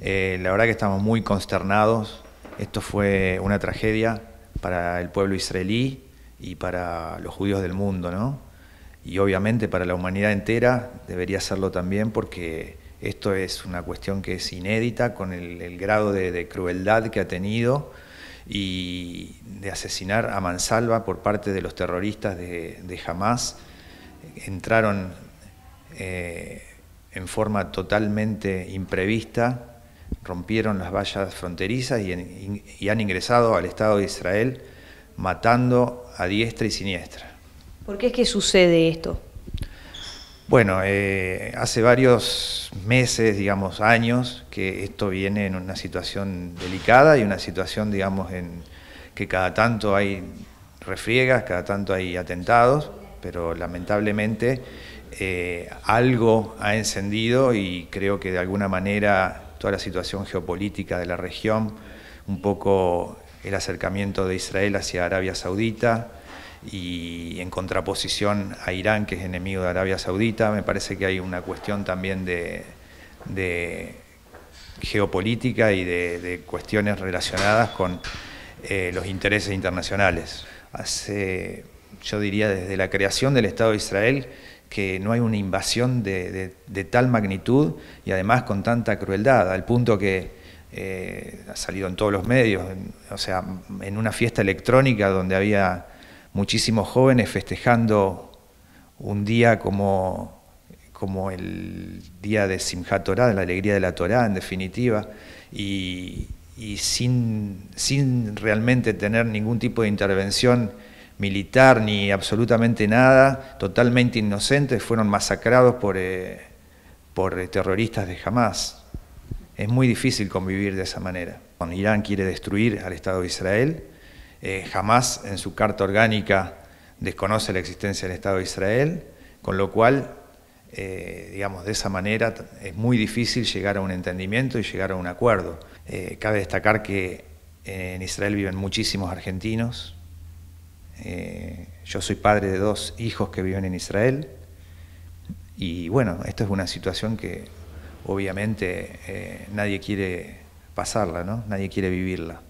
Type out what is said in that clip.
Eh, la verdad que estamos muy consternados. Esto fue una tragedia para el pueblo israelí y para los judíos del mundo, ¿no? Y obviamente para la humanidad entera debería serlo también porque esto es una cuestión que es inédita con el, grado de, crueldad que ha tenido y de asesinar a Mansalva por parte de los terroristas de, de Hamas. Entraron eh, en forma totalmente imprevista rompieron las vallas fronterizas y, han ingresado al Estado de Israel matando a diestra y siniestra. ¿Por qué es que sucede esto? Bueno, eh, hace varios meses, digamos años, que esto viene en una situación delicada y una situación, digamos, en que cada tanto hay refriegas, cada tanto hay atentados, pero lamentablemente eh, algo ha encendido y creo que de alguna manera toda la situación geopolítica de la región, un poco el acercamiento de Israel hacia Arabia Saudita y en contraposición a Irán, que es enemigo de Arabia Saudita, me parece que hay una cuestión también de, geopolítica y de, cuestiones relacionadas con eh, los intereses internacionales. Hace, yo diría, desde la creación del Estado de Israel, que no hay una invasión de, tal magnitud y además con tanta crueldad, al punto que eh, ha salido en todos los medios, o sea, en una fiesta electrónica donde había muchísimos jóvenes festejando un día como, como el día de Simchat Torah, de la alegría de la Torah en definitiva, y, sin, sin realmente tener ningún tipo de intervención militar ni absolutamente nada, totalmente inocentes, fueron masacrados por, eh, eh, terroristas de Hamas. Es muy difícil convivir de esa manera. Irán quiere destruir al Estado de Israel, eh, Hamas en su carta orgánica desconoce la existencia del Estado de Israel, con lo cual, eh, digamos, de esa manera es muy difícil llegar a un entendimiento y llegar a un acuerdo. cabe destacar que en Israel viven muchísimos argentinos, eh, yo soy padre de dos hijos que viven en Israel y bueno, esto es una situación que obviamente eh, nadie quiere pasarla, ¿no? Nadie quiere vivirla.